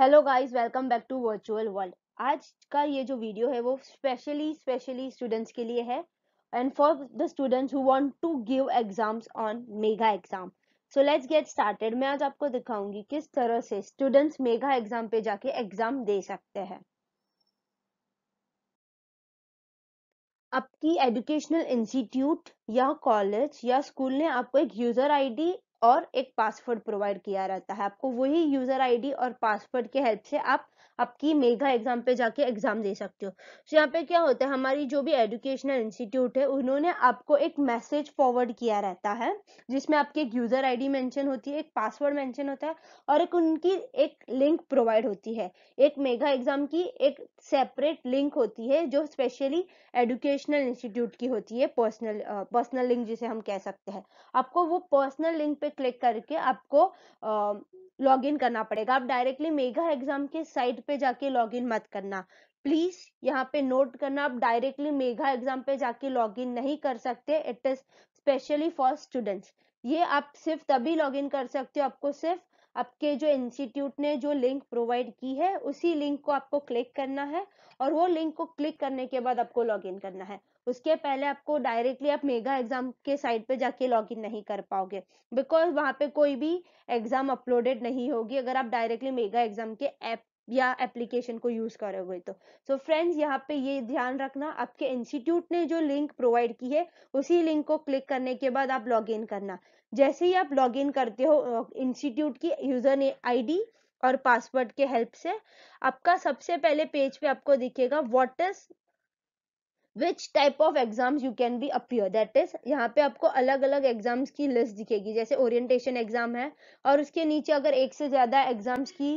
Hello guys welcome back to virtual world आज का ये जो वीडियो है वो स्पेशली स्पेशली स्टूडेंट्स के लिए है and for the students who want to give exams on Mega Exam so let's get started मैं आज आपको दिखाऊंगी किस तरह से स्टूडेंट्स मेगा एग्जाम पे जाके एग्जाम दे सकते हैं आपकी एजुकेशनल इंस्टीट्यूट या कॉलेज या स्कूल ने आपको एक यूजर आईडी और एक पासवर्ड प्रोवाइड किया रहता है आपको वही यूजर आईडी और पासवर्ड के हेल्प से आप आपकी मेघा एग्जाम पे जाके एग्जाम दे सकते हो तो यहाँ पे क्या होता है हमारी जो भी एजुकेशनल इंस्टीट्यूट है उन्होंने आपको एक मैसेज फॉरवर्ड किया रहता है जिसमें आपकी एक यूजर आईडी मेंशन होती है एक पासवर्ड मेंशन होता है और एक उनकी एक लिंक प्रोवाइड होती है एक मेघा एग्जाम की एक सेपरेट लिंक होती है जो स्पेशली एजुकेशनल इंस्टीट्यूट की होती है पर्सनल पर्सनल लिंक जिसे हम कह सकते हैं आपको वो पर्सनल लिंक पे क्लिक करके आपको आ, लॉग इन करना पड़ेगा आप डायरेक्टली मेगा एग्जाम के साइट पे जाके लॉग इन मत करना प्लीज यहाँ पे नोट करना आप डायरेक्टली मेघा एग्जाम पे जाके लॉग इन नहीं कर सकते it is specially for students ये आप सिर्फ तभी लॉग इन कर सकते हो आपको सिर्फ आपके जो इंस्टीट्यूट ने जो लिंक प्रोवाइड की है उसी लिंक को आपको क्लिक करना है और वो लिंक को क्लिक करने के बाद आपको लॉग इन करना है उसके पहले आपको डायरेक्टली आप मेगा एग्जाम के साइट पे जाके लॉग इन नहीं कर पाओगे बिकॉज वहाँ पे कोई भी एग्जाम अपलोडेड नहीं होगी अगर आप डायरेक्टली मेगा एग्जाम के ऐप या एप्लीकेशन को यूज करोगे तो सो so फ्रेंड्स यहाँ पे ये ध्यान रखना आपके इंस्टीट्यूट ने जो लिंक प्रोवाइड की है उसी लिंक को क्लिक करने के बाद आप लॉग इन करना जैसे ही आप लॉग इन करते हो इंस्टीट्यूट की यूजर ने आई और पासवर्ड के हेल्प से आपका सबसे पहले पेज पे आपको दिखेगा what is which type of exams you can be appear that is यहाँ पे आपको अलग अलग एग्जाम्स की लिस्ट दिखेगी जैसे ओरिएंटेशन एग्जाम है और उसके नीचे अगर एक से ज़्यादा एग्जाम्स की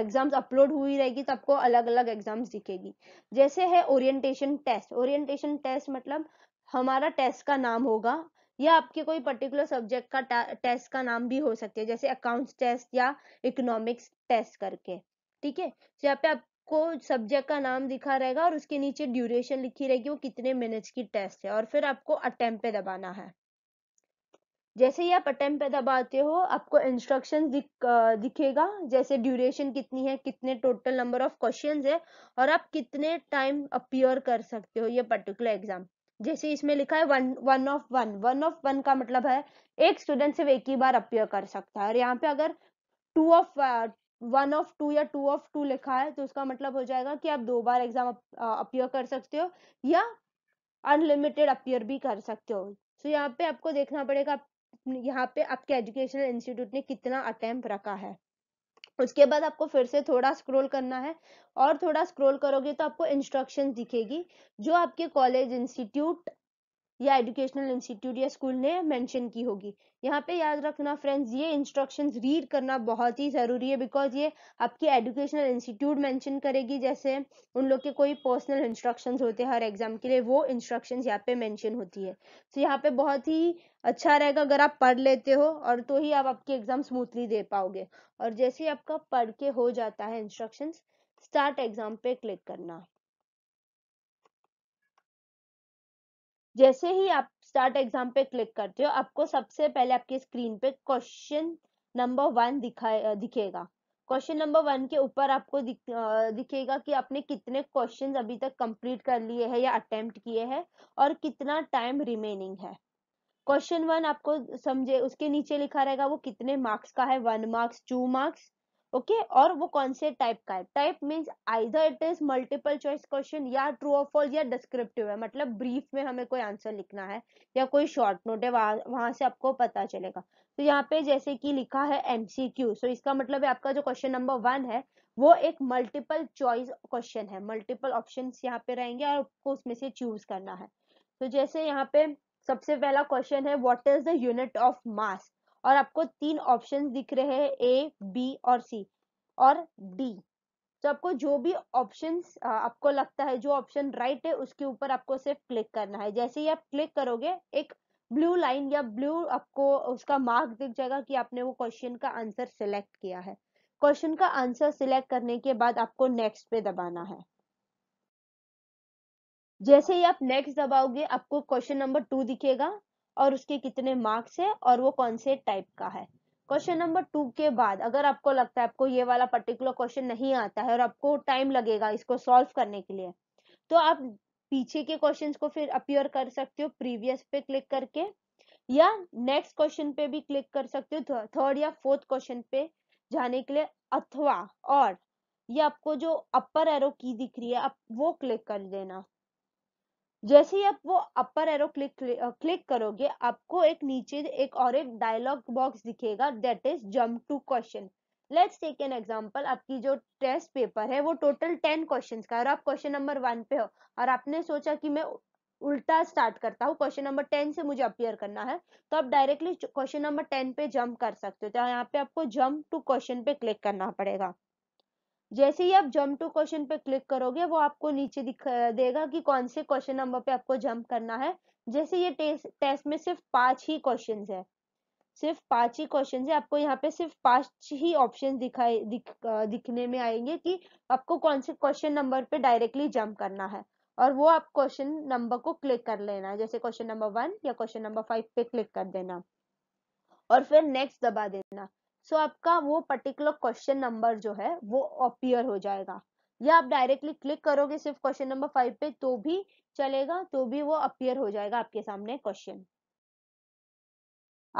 एग्जाम्स uh, अपलोड हुई रहेगी तो आपको अलग अलग एग्जाम्स दिखेगी जैसे है ओरिएंटेशन टेस्ट ओरिएंटेशन टेस्ट मतलब हमारा टेस्ट का नाम होगा या आपके कोई पर्टिकुलर सब्जेक्ट का टेस्ट का नाम भी हो सकते हैं जैसे अकाउंट्स टेस्ट या इकोनॉमिक्स टेस्ट करके ठीक है तो यहाँ पे आप को सब्जेक्ट का नाम दिखा रहेगा और उसके नीचे ड्यूरेशन लिखी रहेगी वो कितने मिनट्स की टेस्ट है और फिर आपको अटेम्प पे दबाना है जैसे ही आप अटेम्प पे दबाते हो आपको इंस्ट्रक्शन दिख, दिखेगा जैसे ड्यूरेशन कितनी है कितने टोटल नंबर ऑफ क्वेश्चन है और आप कितने टाइम अपियर कर सकते हो ये पर्टिकुलर एग्जाम जैसे इसमें लिखा है one one of one one of one का मतलब है एक स्टूडेंट सिर्फ एक ही बार अपियर कर सकता है और यहाँ पे अगर two of one of two या टू ऑफ टू लिखा है तो उसका मतलब हो जाएगा कि आप दो बार एग्जाम अपियर कर सकते हो या अनलिमिटेड अपियर भी कर सकते हो सो so, यहाँ पे आपको देखना पड़ेगा यहाँ पे आपके एजुकेशनल इंस्टीट्यूट ने कितना अटेम्प रखा है उसके बाद आपको फिर से थोड़ा स्क्रॉल करना है और थोड़ा स्क्रॉल करोगे तो आपको इंस्ट्रक्शंस दिखेगी जो आपके कॉलेज इंस्टीट्यूट या एजुकेशनल इंस्टीट्यूट या स्कूल ने मेंशन की होगी यहाँ पे याद रखना फ्रेंड्स ये इंस्ट्रक्शंस रीड करना बहुत ही ज़रूरी है बिकॉज ये आपकी एजुकेशनल इंस्टीट्यूट मेंशन करेगी जैसे उन लोग के कोई पर्सनल इंस्ट्रक्शंस होते हैं हर एग्जाम के लिए वो इंस्ट्रक्शंस यहाँ पे मेंशन होती है तो यहाँ पे बहुत ही अच्छा रहेगा अगर आप पढ़ लेते हो और तो ही आप आपके एग्जाम स्मूथली दे पाओगे और जैसे ही आपका पढ़ के हो जाता है इंस्ट्रक्शन स्टार्ट एग्जाम पे क्लिक करना जैसे ही आप स्टार्ट एग्जाम पे क्लिक करते हो आपको सबसे पहले आपकी स्क्रीन पे क्वेश्चन नंबर वन दिखा दिखेगा क्वेश्चन नंबर वन के ऊपर आपको दिख, दिखेगा कि आपने कितने क्वेश्चन अभी तक कंप्लीट कर लिए हैं या अटेम्प्ट किए हैं और कितना टाइम रिमेनिंग है क्वेश्चन वन आपको समझे उसके नीचे लिखा रहेगा वो कितने मार्क्स का है one marks two marks okay okay? और वो कौन से टाइप का है type means either it is multiple choice question या ट्रू ऑफ फॉल्स या डिस्क्रिप्टिव है मतलब ब्रीफ में हमें कोई आंसर लिखना है या कोई शॉर्ट नोट है वहां वहां से आपको पता चलेगा तो यहाँ पे जैसे कि लिखा है एमसीक्यू सो so इसका मतलब है आपका जो क्वेश्चन नंबर वन है वो एक मल्टीपल चॉइस क्वेश्चन है मल्टीपल ऑप्शन यहाँ पे रहेंगे और आपको उसमें से चूज करना है तो so जैसे यहाँ पे सबसे पहला क्वेश्चन है what is the unit of mass और आपको तीन ऑप्शन दिख रहे हैं ए बी और सी और डी तो आपको जो भी ऑप्शन आपको लगता है जो ऑप्शन राइट है उसके ऊपर आपको सिर्फ क्लिक करना है जैसे ही आप क्लिक करोगे एक ब्लू लाइन या ब्लू आपको उसका मार्क दिख जाएगा कि आपने वो क्वेश्चन का आंसर सिलेक्ट किया है क्वेश्चन का आंसर सिलेक्ट करने के बाद आपको नेक्स्ट पे दबाना है जैसे ही आप नेक्स्ट दबाओगे आपको क्वेश्चन नंबर टू दिखेगा और उसके कितने मार्क्स है और वो कौन से टाइप का है क्वेश्चन नंबर टू के बाद अगर आपको लगता है आपको ये वाला पर्टिकुलर क्वेश्चन नहीं आता है और आपको टाइम लगेगा इसको सॉल्व करने के लिए तो आप पीछे के क्वेश्चन को फिर अपियर कर सकते हो प्रीवियस पे क्लिक करके या नेक्स्ट क्वेश्चन पे भी क्लिक कर सकते हो थर्ड या फोर्थ क्वेश्चन पे जाने के लिए अथवा और ये आपको जो अपर एरो की दिख रही है आप वो क्लिक कर देना जैसे ही आप वो अपर एरो क्लिक क्लिक करोगे आपको एक नीचे एक और एक डायलॉग बॉक्स दिखेगा that is jump to question let's take an example आपकी जो टेस्ट पेपर है वो टोटल टेन क्वेश्चन का और आप क्वेश्चन नंबर वन पे हो और आपने सोचा कि मैं उल्टा स्टार्ट करता हूँ क्वेश्चन नंबर टेन से मुझे अपियर करना है तो आप डायरेक्टली क्वेश्चन नंबर टेन पे जंप कर सकते हो तो यहाँ पे आपको जंप टू क्वेश्चन पे क्लिक करना पड़ेगा जैसे ही आप जंप टू क्वेश्चन पे क्लिक करोगे वो आपको नीचे दिख देगा कि कौन से क्वेश्चन नंबर पे आपको जंप करना है जैसे ये टेस्ट टेस्ट में सिर्फ पांच ही क्वेश्चन है सिर्फ पांच ही क्वेश्चन है आपको यहाँ पे सिर्फ पांच ही ऑप्शन दिखाई दिख, दिखने में आएंगे कि आपको कौन से क्वेश्चन नंबर पे डायरेक्टली जंप करना है और वो आप क्वेश्चन नंबर को क्लिक कर लेना है जैसे क्वेश्चन नंबर वन या क्वेश्चन नंबर फाइव पे क्लिक कर देना और फिर नेक्स्ट दबा देना सो so आपका वो पर्टिकुलर क्वेश्चन नंबर जो है वो अपियर हो जाएगा या आप डायरेक्टली क्लिक करोगे सिर्फ क्वेश्चन नंबर फाइव पे तो भी चलेगा तो भी वो अपियर हो जाएगा आपके सामने क्वेश्चन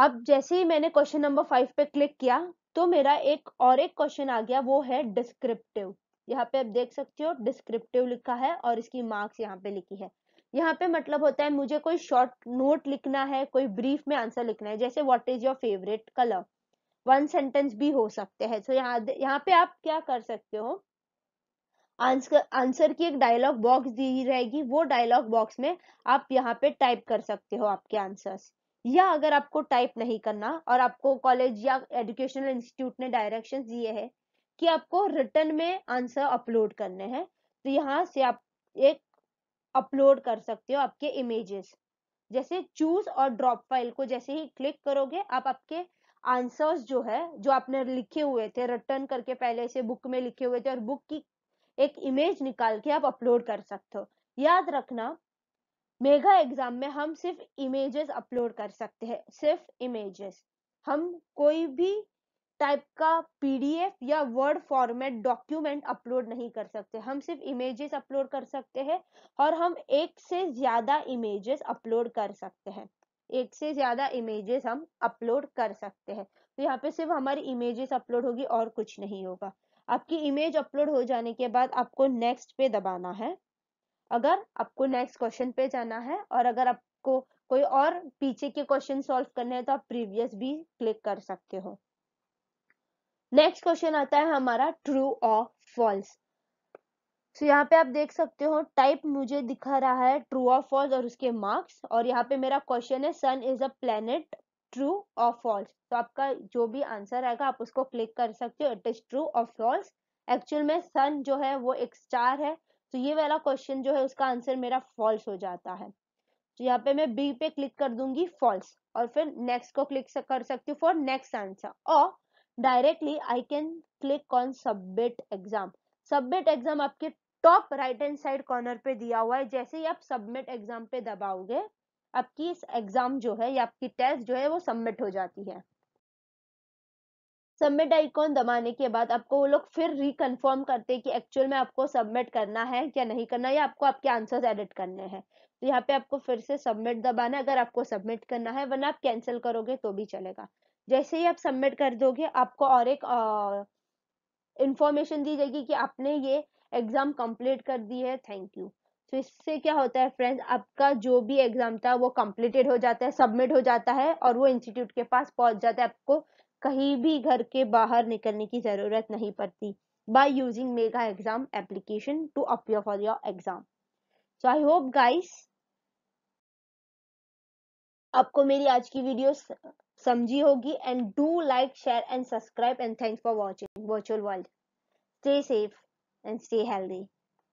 अब जैसे ही मैंने क्वेश्चन नंबर फाइव पे क्लिक किया तो मेरा एक और एक क्वेश्चन आ गया वो है डिस्क्रिप्टिव यहाँ पे आप देख सकते हो डिस्क्रिप्टिव लिखा है और इसकी मार्क्स यहाँ पे लिखी है यहाँ पे मतलब होता है मुझे कोई शॉर्ट नोट लिखना है कोई ब्रीफ में आंसर लिखना है जैसे what is your favourite colour one sentence भी हो सकते हैं सो so, यहाँ यहाँ पे आप क्या कर सकते हो आंसर आंसर की एक डायलॉग बॉक्स दी रहेगी वो डायलॉग बॉक्स में आप यहाँ पे टाइप कर सकते हो आपके आंसर्स या अगर आपको टाइप नहीं करना और आपको कॉलेज या एजुकेशनल इंस्टीट्यूट ने डायरेक्शन दिए है कि आपको रिटर्न में आंसर अपलोड करने हैं तो यहाँ से आप एक अपलोड कर सकते हो आपके इमेजेस जैसे चूज और ड्रॉप फाइल को जैसे ही क्लिक करोगे आप आपके आंसर्स जो है जो आपने लिखे हुए थे रिटर्न करके पहले से बुक में लिखे हुए थे और बुक की एक इमेज निकाल के आप अपलोड कर सकते हो याद रखना मेगा एग्जाम में हम सिर्फ इमेजेस अपलोड कर सकते हैं सिर्फ इमेजेस हम कोई भी टाइप का पीडीएफ या वर्ड फॉर्मेट डॉक्यूमेंट अपलोड नहीं कर सकते हम सिर्फ इमेजेस अपलोड कर सकते हैं और हम एक से ज्यादा इमेजेस अपलोड कर सकते हैं एक से ज़्यादा इमेजेस हम अपलोड कर सकते हैं तो यहाँ पे सिर्फ हमारी इमेजेस अपलोड होगी और कुछ नहीं होगा आपकी इमेज अपलोड हो जाने के बाद आपको नेक्स्ट पे दबाना है अगर आपको नेक्स्ट क्वेश्चन पे जाना है और अगर आपको कोई और पीछे के क्वेश्चन सॉल्व करने हैं तो आप प्रीवियस भी क्लिक कर सकते हो नेक्स्ट क्वेश्चन आता है हमारा ट्रू और फॉल्स सो so, यहाँ पे आप देख सकते हो टाइप मुझे दिखा रहा है ट्रू ऑफ फॉल्स और उसके मार्क्स और यहाँ पे मेरा क्वेश्चन है sun is a planet true of false तो आपका जो भी आंसर आएगा आप उसको क्लिक कर सकते हो it is true of false actual में सन जो है वो एक स्टार है तो ये वाला क्वेश्चन जो है उसका आंसर मेरा फॉल्स हो जाता है तो यहाँ पे मैं बी पे क्लिक कर दूंगी फॉल्स और फिर नेक्स्ट को क्लिक कर सकती हूँ फॉर नेक्स्ट आंसर और directly I can click on submit exam submit exam आपके top right hand side corner पे दिया हुआ है जैसे ही आप सबमिट एग्जाम पे दबाओगे आपकी इस एग्जाम जो है या आपकी टेस्ट जो है वो सबमिट हो जाती है सबमिट आइकॉन दबाने के बाद आपको वो लोग फिर रिकन्फर्म करते हैं कि एक्चुअल में आपको सबमिट करना है या नहीं करना या आपको आपके आंसर्स एडिट करने हैं तो यहाँ पे आपको फिर से सबमिट दबाना है अगर आपको सबमिट करना है वरना आप कैंसिल करोगे तो भी चलेगा जैसे ही आप सबमिट कर दोगे आपको और एक इंफॉर्मेशन दी जाएगी कि आपने ये एग्जाम कंप्लीट कर दी है थैंक यू तो इससे क्या होता है फ्रेंड्स आपका जो भी एग्जाम था वो कंप्लीटेड हो जाता है सबमिट हो जाता है और वो इंस्टीट्यूट के पास पहुंच जाता है आपको कहीं भी घर के बाहर निकलने की जरूरत नहीं पड़ती by using Mega Exam application to appear for your exam so I hope guys आपको मेरी आज की वीडियो समझी होगी and do like share and subscribe and thanks for watching virtual world stay safe and stay healthy.